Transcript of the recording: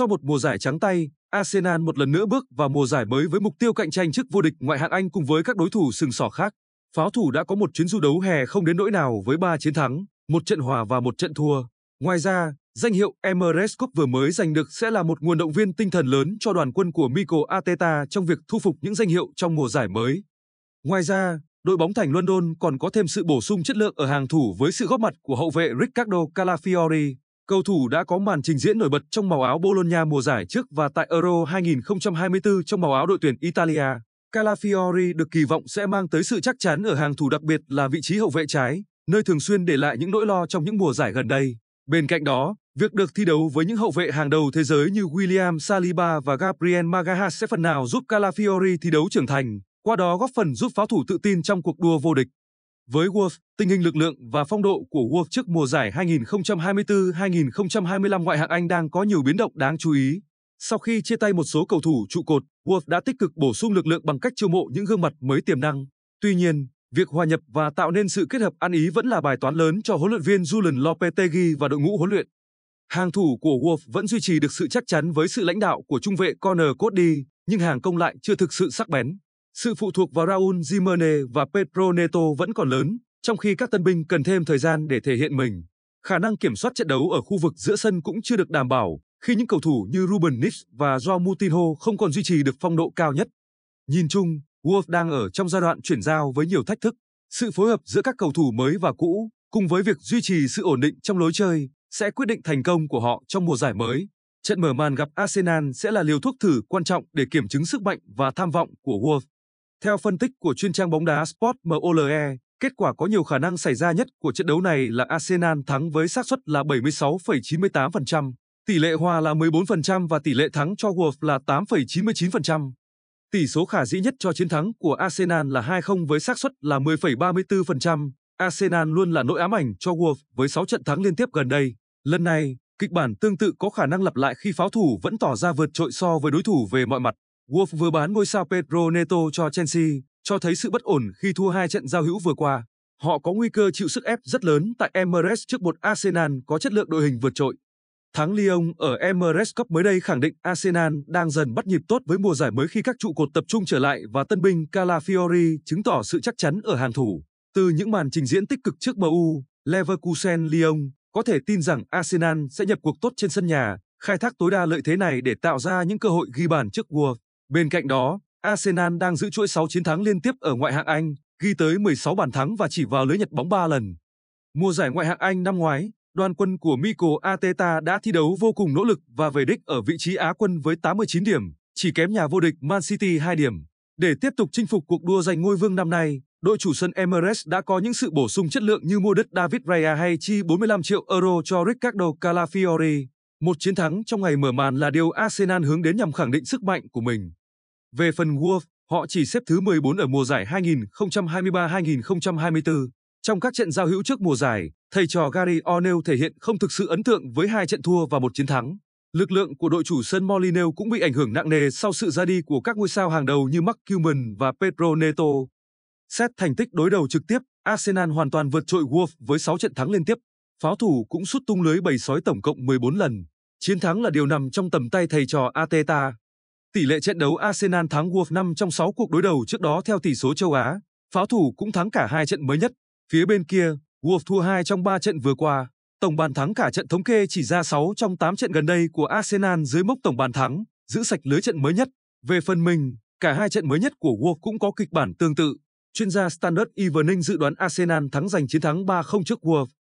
Sau một mùa giải trắng tay, Arsenal một lần nữa bước vào mùa giải mới với mục tiêu cạnh tranh chức vô địch ngoại hạng Anh cùng với các đối thủ sừng sỏ khác. Pháo thủ đã có một chuyến du đấu hè không đến nỗi nào với 3 chiến thắng, một trận hòa và một trận thua. Ngoài ra, danh hiệu Emirates Cup vừa mới giành được sẽ là một nguồn động viên tinh thần lớn cho đoàn quân của Mikel Arteta trong việc thu phục những danh hiệu trong mùa giải mới. Ngoài ra, đội bóng thành London còn có thêm sự bổ sung chất lượng ở hàng thủ với sự góp mặt của hậu vệ Ricardo Calafiori. Cầu thủ đã có màn trình diễn nổi bật trong màu áo Bologna mùa giải trước và tại Euro 2024 trong màu áo đội tuyển Italia. Calafiori được kỳ vọng sẽ mang tới sự chắc chắn ở hàng thủ đặc biệt là vị trí hậu vệ trái, nơi thường xuyên để lại những nỗi lo trong những mùa giải gần đây. Bên cạnh đó, việc được thi đấu với những hậu vệ hàng đầu thế giới như William Saliba và Gabriel Magalhaes sẽ phần nào giúp Calafiori thi đấu trưởng thành, qua đó góp phần giúp pháo thủ tự tin trong cuộc đua vô địch. Với Wolves, tình hình lực lượng và phong độ của Wolves trước mùa giải 2024-2025 ngoại hạng Anh đang có nhiều biến động đáng chú ý. Sau khi chia tay một số cầu thủ trụ cột, Wolves đã tích cực bổ sung lực lượng bằng cách chiêu mộ những gương mặt mới tiềm năng. Tuy nhiên, việc hòa nhập và tạo nên sự kết hợp ăn ý vẫn là bài toán lớn cho huấn luyện viên Julian Lopetegui và đội ngũ huấn luyện. Hàng thủ của Wolves vẫn duy trì được sự chắc chắn với sự lãnh đạo của trung vệ Connor Cody, nhưng hàng công lại chưa thực sự sắc bén. Sự phụ thuộc vào Raul Jimenez và Pedro Neto vẫn còn lớn, trong khi các tân binh cần thêm thời gian để thể hiện mình. Khả năng kiểm soát trận đấu ở khu vực giữa sân cũng chưa được đảm bảo khi những cầu thủ như Ruben Nix và Joao Moutinho không còn duy trì được phong độ cao nhất. Nhìn chung, Wolves đang ở trong giai đoạn chuyển giao với nhiều thách thức. Sự phối hợp giữa các cầu thủ mới và cũ, cùng với việc duy trì sự ổn định trong lối chơi, sẽ quyết định thành công của họ trong mùa giải mới. Trận mở màn gặp Arsenal sẽ là liều thuốc thử quan trọng để kiểm chứng sức mạnh và tham vọng của Wolves. Theo phân tích của chuyên trang bóng đá Sport MOLE, kết quả có nhiều khả năng xảy ra nhất của trận đấu này là Arsenal thắng với xác suất là 76,98%, tỷ lệ hòa là 14% và tỷ lệ thắng cho Wolves là 8,99%. Tỷ số khả dĩ nhất cho chiến thắng của Arsenal là 2-0 với xác suất là 10,34%. Arsenal luôn là nỗi ám ảnh cho Wolves với 6 trận thắng liên tiếp gần đây. Lần này, kịch bản tương tự có khả năng lặp lại khi pháo thủ vẫn tỏ ra vượt trội so với đối thủ về mọi mặt. Wolf vừa bán ngôi sao Pedro Neto cho Chelsea, cho thấy sự bất ổn khi thua hai trận giao hữu vừa qua. Họ có nguy cơ chịu sức ép rất lớn tại Emirates trước một Arsenal có chất lượng đội hình vượt trội. Thắng Lyon ở Emirates Cup mới đây khẳng định Arsenal đang dần bắt nhịp tốt với mùa giải mới khi các trụ cột tập trung trở lại và tân binh Calafiori chứng tỏ sự chắc chắn ở hàng thủ. Từ những màn trình diễn tích cực trước MU, Leverkusen Lyon có thể tin rằng Arsenal sẽ nhập cuộc tốt trên sân nhà, khai thác tối đa lợi thế này để tạo ra những cơ hội ghi bàn trước Wolves. Bên cạnh đó, Arsenal đang giữ chuỗi 6 chiến thắng liên tiếp ở ngoại hạng Anh, ghi tới 16 bàn thắng và chỉ vào lưới Nhật bóng 3 lần. Mùa giải ngoại hạng Anh năm ngoái, đoàn quân của Mikel Arteta đã thi đấu vô cùng nỗ lực và về đích ở vị trí Á quân với 89 điểm, chỉ kém nhà vô địch Man City 2 điểm. Để tiếp tục chinh phục cuộc đua giành ngôi vương năm nay, đội chủ sân Emirates đã có những sự bổ sung chất lượng như mua đứt David Raya hay chi 45 triệu euro cho Ricardo Calafiori. Một chiến thắng trong ngày mở màn là điều Arsenal hướng đến nhằm khẳng định sức mạnh của mình. Về phần Wolves, họ chỉ xếp thứ 14 ở mùa giải 2023-2024. Trong các trận giao hữu trước mùa giải, thầy trò Gary O'Neill thể hiện không thực sự ấn tượng với hai trận thua và một chiến thắng. Lực lượng của đội chủ sân Molineux cũng bị ảnh hưởng nặng nề sau sự ra đi của các ngôi sao hàng đầu như Mark Cuban và Pedro Neto. Xét thành tích đối đầu trực tiếp, Arsenal hoàn toàn vượt trội Wolves với 6 trận thắng liên tiếp. Pháo thủ cũng sút tung lưới bầy sói tổng cộng 14 lần. Chiến thắng là điều nằm trong tầm tay thầy trò Ateta. Tỷ lệ trận đấu Arsenal thắng Wolves 5 trong 6 cuộc đối đầu trước đó theo tỷ số châu Á, pháo thủ cũng thắng cả hai trận mới nhất. Phía bên kia, Wolves thua 2 trong 3 trận vừa qua. Tổng bàn thắng cả trận thống kê chỉ ra 6 trong 8 trận gần đây của Arsenal dưới mốc tổng bàn thắng, giữ sạch lưới trận mới nhất. Về phần mình, cả hai trận mới nhất của Wolves cũng có kịch bản tương tự. Chuyên gia Standard Evening dự đoán Arsenal thắng giành chiến thắng 3-0 trước Wolves.